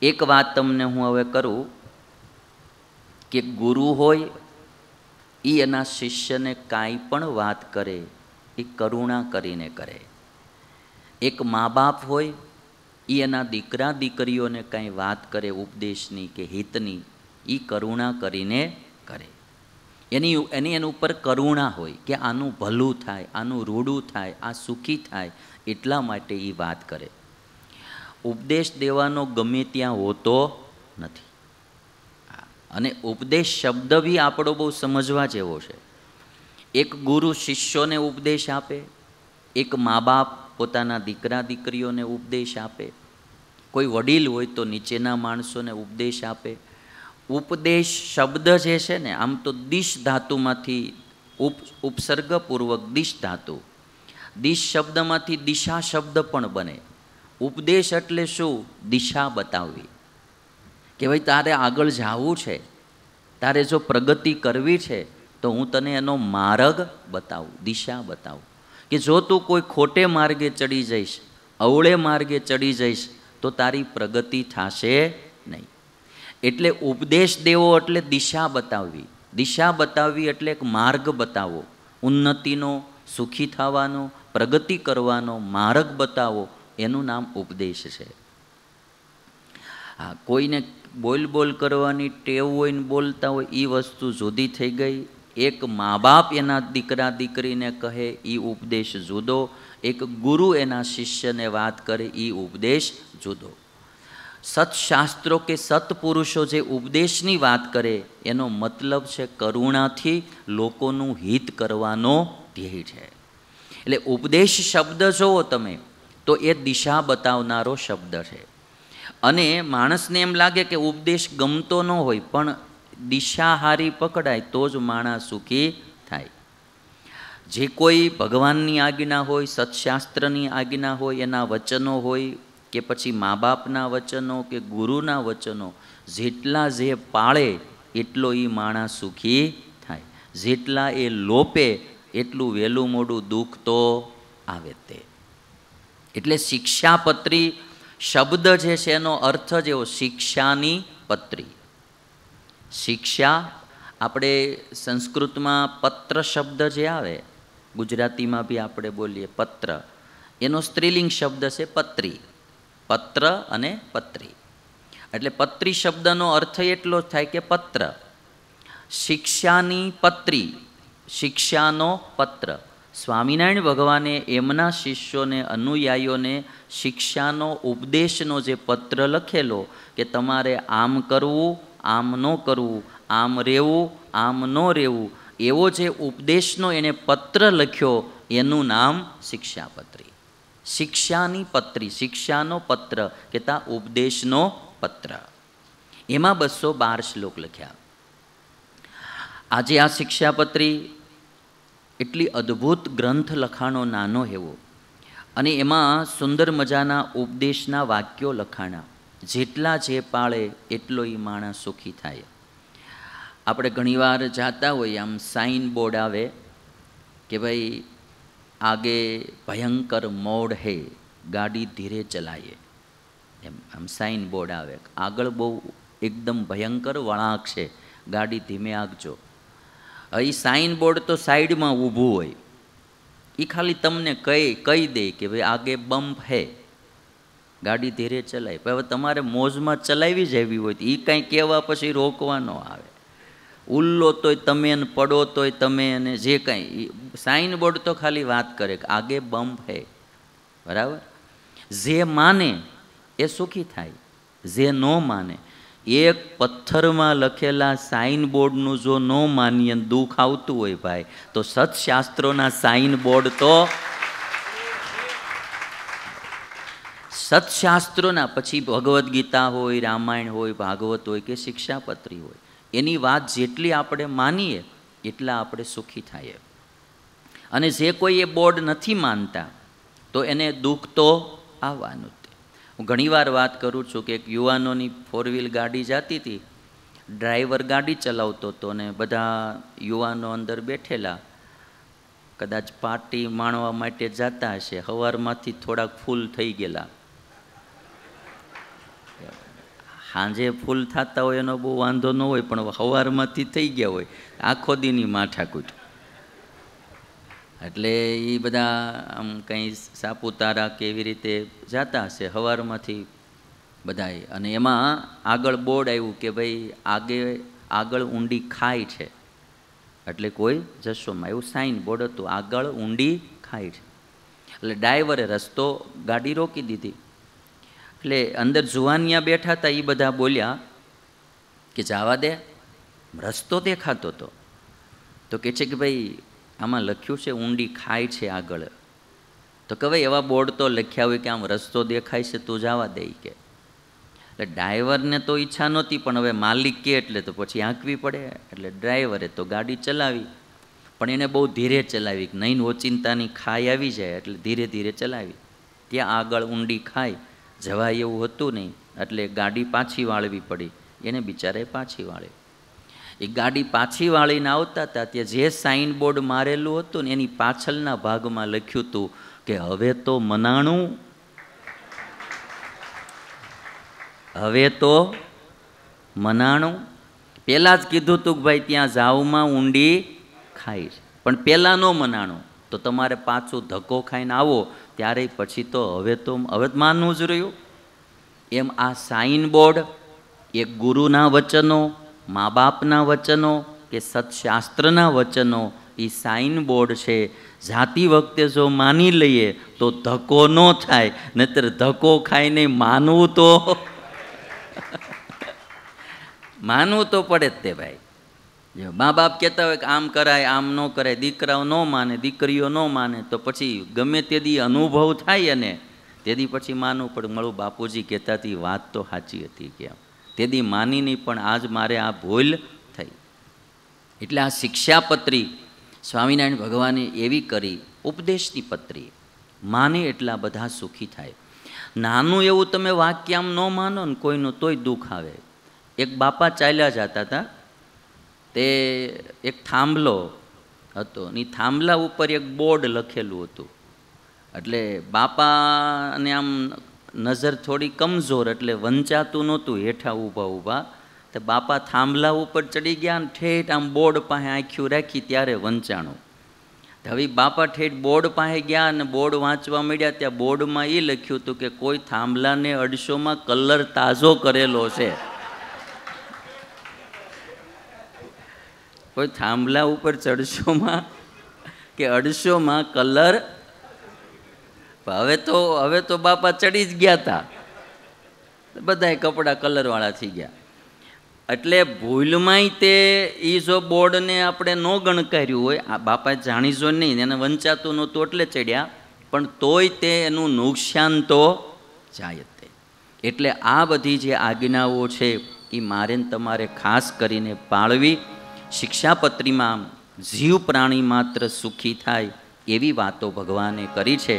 એક વાત તમને હું હવે કરું કે ગુરુ હોય એ એના શિષ્યને કાંઈ પણ વાત કરે એ કરુણા કરીને કરે એક મા બાપ હોય એ એના દીકરા દીકરીઓને કાંઈ વાત કરે ઉપદેશની કે હિતની એ કરુણા કરીને કરે એની એની એની ઉપર કરુણા હોય કે આનું ભલું થાય આનું રૂડું થાય આ સુખી થાય એટલા માટે એ વાત કરે ઉપદેશ દેવાનો ગમે ત્યાં હોતો નથી અને ઉપદેશ શબ્દ બી આપણો બહુ સમજવા જેવો છે એક ગુરુ શિષ્યોને ઉપદેશ આપે એક મા બાપ પોતાના દીકરા દીકરીઓને ઉપદેશ આપે કોઈ વડીલ હોય તો નીચેના માણસોને ઉપદેશ આપે ઉપદેશ શબ્દ જે છે ને આમ તો દિશ ધાતુમાંથી ઉપ ઉપસર્ગપૂર્વક દિશ ધાતુ દિશ શબ્દમાંથી દિશા શબ્દ પણ બને ઉપદેશ એટલે શું દિશા બતાવવી કે ભાઈ તારે આગળ જવું છે તારે જો પ્રગતિ કરવી છે તો હું તને એનો માર્ગ બતાવું દિશા બતાવું કે જો તું કોઈ ખોટે માર્ગે ચડી જઈશ અવળે માર્ગે ચડી જઈશ તો તારી પ્રગતિ થશે નહીં એટલે ઉપદેશ દેવો એટલે દિશા બતાવવી દિશા બતાવવી એટલે એક માર્ગ બતાવો ઉન્નતિનો સુખી થવાનો પ્રગતિ કરવાનો માર્ગ બતાવો એનું નામ ઉપદેશ છે હા કોઈને બોલ બોલ કરવાની ટેવ હોય બોલતા હોય એ વસ્તુ જુદી થઈ ગઈ એક મા બાપ એના દીકરા દીકરીને કહે એ ઉપદેશ જુદો એક ગુરુ એના શિષ્યને વાત કરે એ ઉપદેશ જુદો સત્શાસ્ત્રો કે સત્પુરુષો જે ઉપદેશની વાત કરે એનો મતલબ છે કરુણાથી લોકોનું હિત કરવાનો ધ્યેય છે એટલે ઉપદેશ શબ્દ જુઓ તમે તો એ દિશા બતાવનારો શબ્દ છે અને માણસને એમ લાગે કે ઉપદેશ ગમતો ન હોય પણ દિશા હારી પકડાય તો જ માણસ સુખી થાય જે કોઈ ભગવાનની આજ્ઞા હોય સત્શાસ્ત્રની આજ્ઞા હોય એના વચનો હોય કે પછી મા બાપના વચનો કે ગુરુના વચનો જેટલા જે પાળે એટલો એ માણસ સુખી થાય જેટલા એ લોપે એટલું વહેલું મોડું દુઃખ તો આવે તે એટલે શિક્ષાપત્રી શબ્દ જે છે એનો અર્થ જ એવો શિક્ષાની પત્રી શિક્ષા આપણે સંસ્કૃતમાં પત્ર શબ્દ જે આવે ગુજરાતીમાં બી આપણે બોલીએ પત્ર એનો સ્ત્રીલિંગ શબ્દ છે પત્રી પત્ર અને પત્રી એટલે પત્રી શબ્દનો અર્થ એટલો થાય કે પત્ર શિક્ષાની પત્રી શિક્ષાનો પત્ર સ્વામિનારાયણ ભગવાને એમના શિષ્યોને અનુયાયીઓને શિક્ષાનો ઉપદેશનો જે પત્ર લખેલો કે તમારે આમ કરવું આમ ન કરવું આમ રહેવું આમ ન રહેવું એવો જે ઉપદેશનો એણે પત્ર લખ્યો એનું નામ શિક્ષાપત્રી શિક્ષાની પત્રી શિક્ષાનો પત્ર કે કહેતા ઉપદેશનો પત્ર એમાં બસો બાર શ્લોક લખ્યા આજે આ શિક્ષાપત્રી એટલી અદ્ભુત ગ્રંથ લખાણો નાનો એવો અને એમાં સુંદર મજાના ઉપદેશના વાક્યો લખાણા જેટલા જે પાળે એટલો એ માણસ સુખી થાય આપણે ઘણીવાર જાતા હોઈએ આમ સાઇન બોર્ડ આવે કે ભાઈ આગે ભયંકર મોડ હે ગાડી ધીરે ચલાવીએ એમ આમ સાઇન બોર્ડ આવે આગળ બહુ એકદમ ભયંકર વળાંક છે ગાડી ધીમે આગજો એ સાઇન બોર્ડ તો સાઈડમાં ઊભું હોય એ ખાલી તમને કહી કહી દે કે ભાઈ આગે બમ્પ હે ગાડી ધીરે ચલાવી હવે તમારે મોજમાં ચલાવી જવી હોય તો એ કાંઈ કહેવા પછી રોકવાનો આવે ઉલ્લો તોય તમે એને પડો તોય તમે અને જે કાંઈ સાઇન બોર્ડ તો ખાલી વાત કરે કે આગે બમ્પ હે બરાબર જે માને એ સુખી થાય જે ન માને એક પથ્થરમાં લખેલા સાઇન બોર્ડનું જો ન માનીએ દુઃખ આવતું હોય ભાઈ તો સત્શાસ્ત્રોના સાઇન બોર્ડ તો સત્શાસ્ત્રોના પછી ભગવદ્ ગીતા હોય રામાયણ હોય ભાગવત હોય કે શિક્ષાપત્રી હોય એની વાત જેટલી આપણે માનીએ એટલા આપણે સુખી થઈએ અને જે કોઈ એ બોર્ડ નથી માનતા તો એને દુઃખ તો આવવાનું હું ઘણીવાર વાત કરું છું કે એક યુવાનોની ફોર વ્હીલ ગાડી જતી હતી ડ્રાઈવર ગાડી ચલાવતો હતો ને બધા યુવાનો અંદર બેઠેલા કદાચ પાર્ટી માણવા માટે જતા હશે હવારમાંથી થોડાક ફૂલ થઈ ગયેલા સાંજે ફૂલ થતા હોય એનો બહુ વાંધો ન હોય પણ હવારમાંથી થઈ ગયા હોય આખો દીની માથાકૂટ એટલે એ બધા આમ કંઈ સાપુતારા કેવી રીતે જતા હશે હવારમાંથી બધાએ અને એમાં આગળ બોર્ડ આવ્યું કે ભાઈ આગે આગળ ઊંડી ખાય છે એટલે કોઈ જશોમાં એવું સાઈન બોર્ડ હતું આગળ ઊંડી ખાય છે એટલે ડ્રાઈવરે રસ્તો ગાડી રોકી દીધી એટલે અંદર જુવાનિયા બેઠા હતા એ બધા બોલ્યા કે જવા દે રસ્તો દેખાતો હતો તો કે છે કે ભાઈ આમાં લખ્યું છે ઊંડી ખાય છે આગળ તો કહેવાય એવા બોર્ડ તો લખ્યા હોય કે આમ રસ્તો દેખાય છે તું જવા દે કે એટલે ડ્રાઈવરને તો ઈચ્છા નહોતી પણ હવે માલિક કે એટલે તો પછી આંકવી પડે એટલે ડ્રાઈવરે તો ગાડી ચલાવી પણ એને બહુ ધીરે ચલાવી નહીં ઓચિંતાની ખાઈ આવી જાય એટલે ધીરે ધીરે ચલાવી ત્યાં આગળ ઊંડી ખાઈ જવાય એવું હતું નહીં એટલે ગાડી પાછી વાળવી પડી એને બિચારે પાછી વાળી એ ગાડી પાછી વાળીને આવતા હતા ત્યાં જે સાઇન બોર્ડ મારેલું હતું ને એની પાછળના ભાગમાં લખ્યું હતું કે હવે તો મનાણું હવે તો મનાણું પહેલાં જ કીધું હતું કે ભાઈ ત્યાં જાવમાં ઊંડી ખાઈ પણ પહેલાં ન મનાણું તો તમારે પાછો ધક્કો ખાઈને આવો ત્યારે પછી તો હવે તો હવે માનવું જ રહ્યું એમ આ સાઇન બોર્ડ એ ગુરુના વચનો મા બાપના વચનો કે સત્શાસ્ત્રના વચનો એ સાઇન બોર્ડ છે જાતિ વખતે જો માની લઈએ તો ધક્કો ન થાય નહીતર ધક્કો ખાઈને માનવું તો માનવું તો પડે જ તે ભાઈ જો મા બાપ કહેતા હોય કે આમ કરાય આમ ન કરાય દીકરાઓ ન માને દીકરીઓ ન માને તો પછી ગમે તેદી અનુભવ થાય અને તેથી પછી માનવું પડે મળું બાપુજી કહેતાથી વાત તો સાચી હતી કે તેદી માનીની પણ આજ મારે આ ભૂલ થઈ એટલે આ શિક્ષાપત્રી સ્વામિનારાયણ ભગવાને એવી કરી ઉપદેશની પત્રી માને એટલા બધા સુખી થાય નાનું એવું તમે વાક્ય આમ ન માનો ને કોઈનું તોય દુઃખ આવે એક બાપા ચાલ્યા જતા હતા તે એક થાંભલો હતો ને થાંભલા ઉપર એક બોર્ડ લખેલું હતું એટલે બાપાને આમ નજર થોડી કમજોર એટલે વંચાતું નહોતું હેઠા ઊભા ઊભા તો બાપા થાંભલા ઉપર ચડી ગયા અને ઠેઠ આમ બોર્ડ પાસે આંખ્યું રાખી ત્યારે વંચાણું હવે બાપા ઠેઠ બોર્ડ પાસે ગયા અને બોર્ડ વાંચવા મળ્યા ત્યાં બોર્ડમાં એ લખ્યું હતું કે કોઈ થાંભલાને અડસોમાં કલર તાજો કરેલો છે કોઈ થાંભલા ઉપર ચડસોમાં કે અડસોમાં કલર હવે તો હવે તો બાપા ચડી જ ગયા હતા બધા કપડાં કલરવાળા થઈ ગયા એટલે ભૂલમાંય તે એ જો બોર્ડને આપણે ન ગણકાર્યું હોય આ બાપા જાણીજો નહીં એને વંચાતું નહોતું એટલે ચડ્યા પણ તોય તે એનું નુકસાન તો જાય તે એટલે આ બધી જે આજ્ઞાઓ છે એ મારે તમારે ખાસ કરીને પાળવી શિક્ષાપત્રીમાં જીવ પ્રાણી માત્ર સુખી થાય એવી વાતો ભગવાને કરી છે